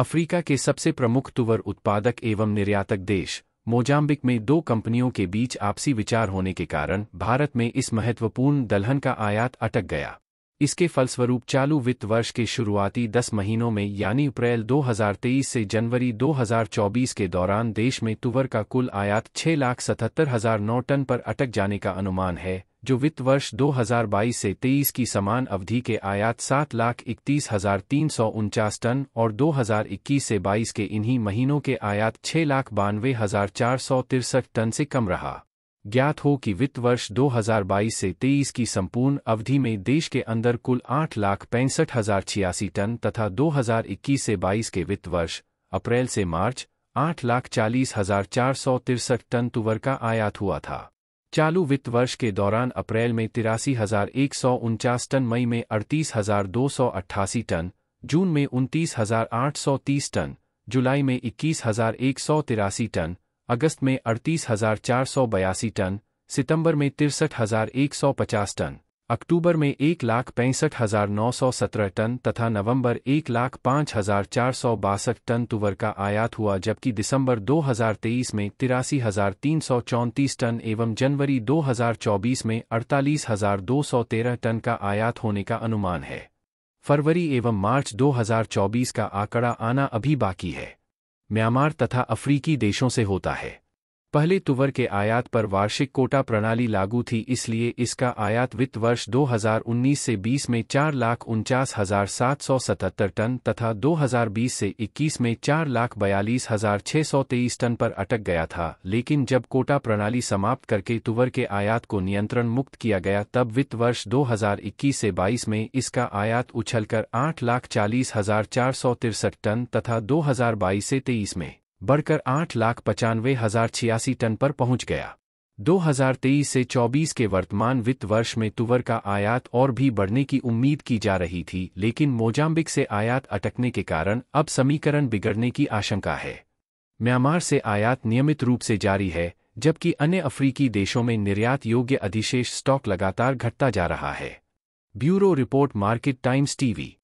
Africa के सबसे प्रमुख तुवर उत्पादक एवं निर्यातक देश मोजाम्बिक में दो कंपनियों के बीच आपसी विचार होने के कारण भारत में इस महत्वपूर्ण दलहन का आयात अटक गया इसके फलस्वरूप चालू वित्त वर्ष के शुरुआती 10 महीनों में यानी अप्रैल 2023 से जनवरी 2024 के दौरान देश में तुवर का कुल आयात छह लाख सतहत्तर हजार नौ टन पर अटक जाने का अनुमान है जो वित्त वर्ष 2022 से 23 की समान अवधि के आयात सात लाख इकतीस हजार तीन सौ उनचास टन और 2021 से 22 के इन्हीं महीनों के आयात छह लाख बानवे हजार चार सौ तिरसठ टन से कम रहा ज्ञात हो कि वित्त वर्ष 2022 से 23 की संपूर्ण अवधि में देश के अंदर कुल आठ लाख पैंसठ हजार छियासी टन तथा 2021 से 22 के वित्त वर्ष अप्रैल से मार्च आठ लाख चालीस हजार चार सौ तिरसठ टन तुवर का आयात हुआ था चालू वित्त वर्ष के दौरान अप्रैल में तिरासी हजार एक सौ उनचास टन मई में अड़तीस हजार दो सौ अट्ठासी टन जून में उनतीस हजार आठ सौ तीस टन जुलाई में इक्कीस हजार एक सौ तिरासी टन अगस्त में अड़तीस हजार चार सौ बयासी टन सितंबर में तिरसठ हजार एक सौ पचास टन अक्टूबर में एक लाख पैंसठ हजार नौ सौ सत्रह टन तथा नवंबर एक लाख पाँच हजार चार सौ बासठ टन तुवर का आयात हुआ जबकि दिसंबर तेईस में तिरासी हजार तीन सौ चौंतीस टन एवं जनवरी दो हजार चौबीस में अड़तालीस हजार दो सौ तेरह टन का आयात होने का अनुमान है फरवरी एवं मार्च दो हजार चौबीस का आंकड़ा आना अभी बाकी है म्यांमार तथा अफ्रीकी देशों से होता है पहले तुवर के आयात पर वार्षिक कोटा प्रणाली लागू थी इसलिए इसका आयात वित्त वर्ष 2019 से 20 में चार लाख उनचास हजार सात सौ सतहत्तर टन तथा 2020 से 21 में चार लाख बयालीस हजार छह सौ तेईस टन पर अटक गया था लेकिन जब कोटा प्रणाली समाप्त करके तुवर के आयात को नियंत्रण मुक्त किया गया तब वित्त वर्ष 2021 से 22 में इसका आयात उछलकर आठ लाख चालीस हजार चार सौ तिरसठ टन तथा 2022 से 23 में बढ़कर आठ लाख पचानवे हजार छियासी टन पर पहुंच गया 2023 से 24 के वर्तमान वित्त वर्ष में तुवर का आयात और भी बढ़ने की उम्मीद की जा रही थी लेकिन मोजाम्बिक से आयात अटकने के कारण अब समीकरण बिगड़ने की आशंका है म्यांमार से आयात नियमित रूप से जारी है जबकि अन्य अफ्रीकी देशों में निर्यात योग्य अधिशेष स्टॉक लगातार घटता जा रहा है bureau report Market Times TV